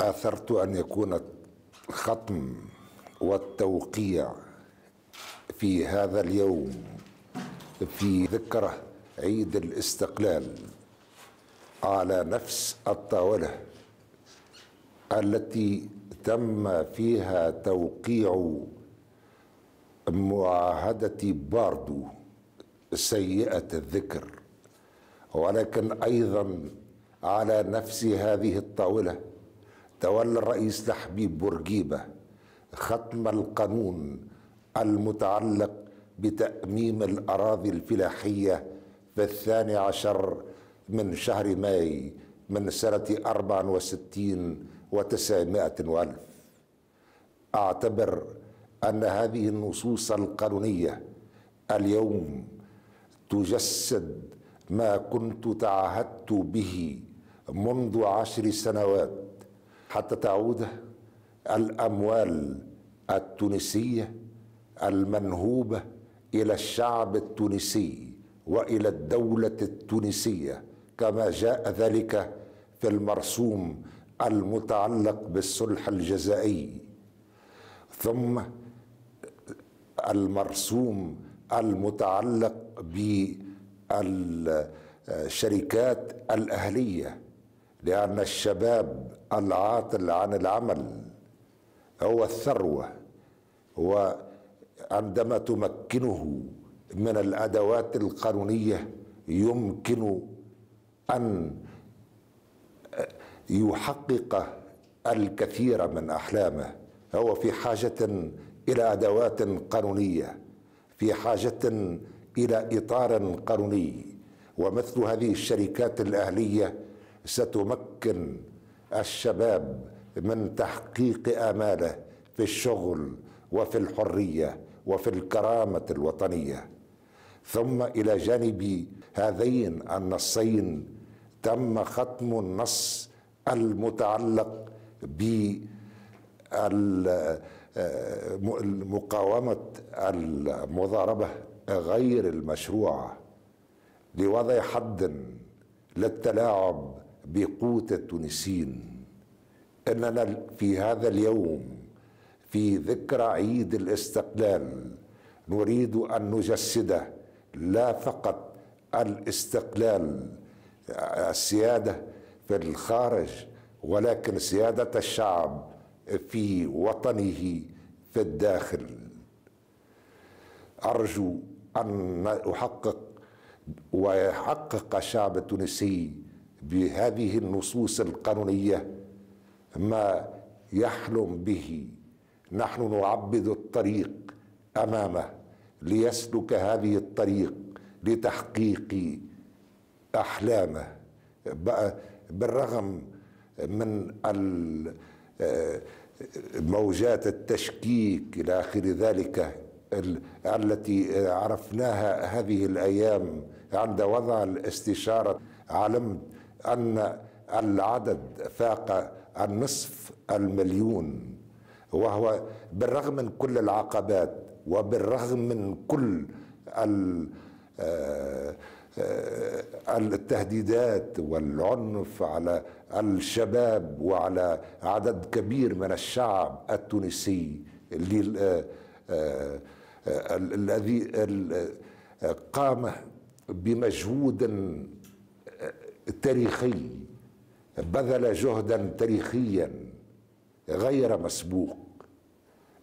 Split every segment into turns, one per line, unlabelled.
آثرت أن يكون الختم والتوقيع في هذا اليوم في ذكرى عيد الاستقلال على نفس الطاولة التي تم فيها توقيع معاهدة باردو سيئة الذكر ولكن أيضا على نفس هذه الطاولة تولى الرئيس تحبيب بورقيبة ختم القانون المتعلق بتأميم الأراضي الفلاحية في الثاني عشر من شهر ماي من سنة أربع وستين وتسعمائة وألف أعتبر أن هذه النصوص القانونية اليوم تجسد ما كنت تعهدت به منذ عشر سنوات حتى تعود الاموال التونسيه المنهوبه الى الشعب التونسي والى الدوله التونسيه كما جاء ذلك في المرسوم المتعلق بالصلح الجزائي ثم المرسوم المتعلق بالشركات الاهليه لأن الشباب العاطل عن العمل هو الثروة وعندما تمكنه من الأدوات القانونية يمكن أن يحقق الكثير من أحلامه هو في حاجة إلى أدوات قانونية في حاجة إلى إطار قانوني ومثل هذه الشركات الأهلية ستمكن الشباب من تحقيق اماله في الشغل وفي الحريه وفي الكرامه الوطنيه ثم الى جانب هذين النصين تم ختم النص المتعلق بمقاومه المضاربه غير المشروعه لوضع حد للتلاعب بقوت التونسيين اننا في هذا اليوم في ذكرى عيد الاستقلال نريد ان نجسده لا فقط الاستقلال السياده في الخارج ولكن سياده الشعب في وطنه في الداخل ارجو ان احقق ويحقق الشعب التونسي بهذه النصوص القانونيه ما يحلم به نحن نعبد الطريق امامه ليسلك هذه الطريق لتحقيق احلامه بالرغم من موجات التشكيك الى اخر ذلك التي عرفناها هذه الايام عند وضع الاستشاره علمت أن العدد فاق النصف المليون وهو بالرغم من كل العقبات وبالرغم من كل آه، آه، التهديدات والعنف على الشباب وعلى عدد كبير من الشعب التونسي آه، الذي قام بمجهود التاريخي بذل جهدا تاريخيا غير مسبوق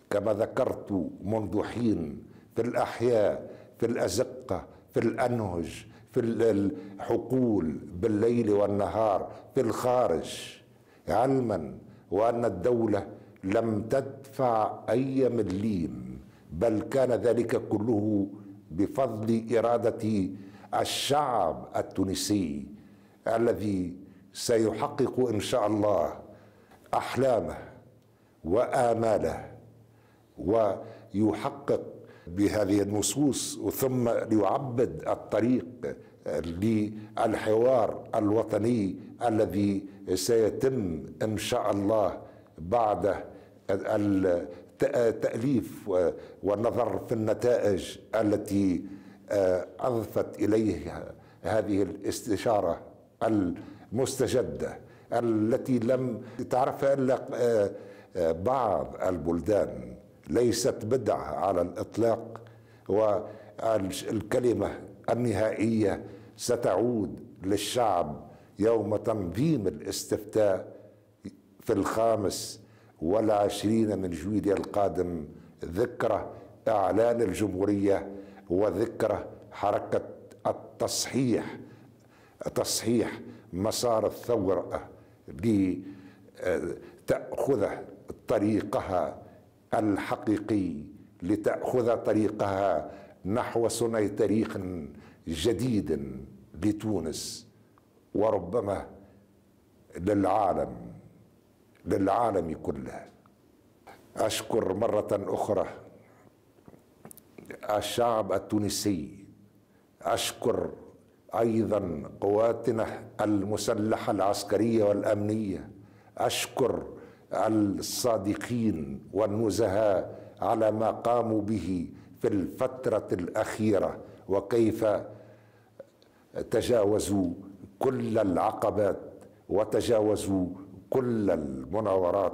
كما ذكرت منذ حين في الاحياء في الازقه في الانهج في الحقول بالليل والنهار في الخارج علما وان الدوله لم تدفع اي مليم بل كان ذلك كله بفضل اراده الشعب التونسي الذي سيحقق ان شاء الله احلامه واماله ويحقق بهذه النصوص ثم ليعبد الطريق للحوار الوطني الذي سيتم ان شاء الله بعد التاليف والنظر في النتائج التي اضفت اليها هذه الاستشاره المستجده التي لم تعرفها الا آه، آه، بعض البلدان ليست بدعه على الاطلاق والكلمه النهائيه ستعود للشعب يوم تنظيم الاستفتاء في الخامس والعشرين من جويلية القادم ذكرى إعلان الجمهورية وذكرى حركة التصحيح تصحيح مسار الثورة لتأخذ طريقها الحقيقي لتأخذ طريقها نحو صنع تاريخ جديد لتونس وربما للعالم للعالم كله أشكر مرة أخرى الشعب التونسي أشكر ايضا قواتنا المسلحه العسكريه والامنيه اشكر الصادقين والنزهاء على ما قاموا به في الفتره الاخيره وكيف تجاوزوا كل العقبات وتجاوزوا كل المناورات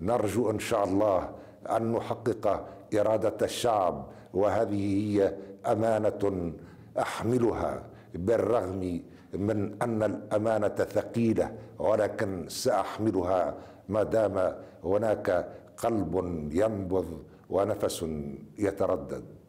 نرجو ان شاء الله ان نحقق اراده الشعب وهذه هي امانه احملها بالرغم من ان الامانه ثقيله ولكن ساحملها ما دام هناك قلب ينبض ونفس يتردد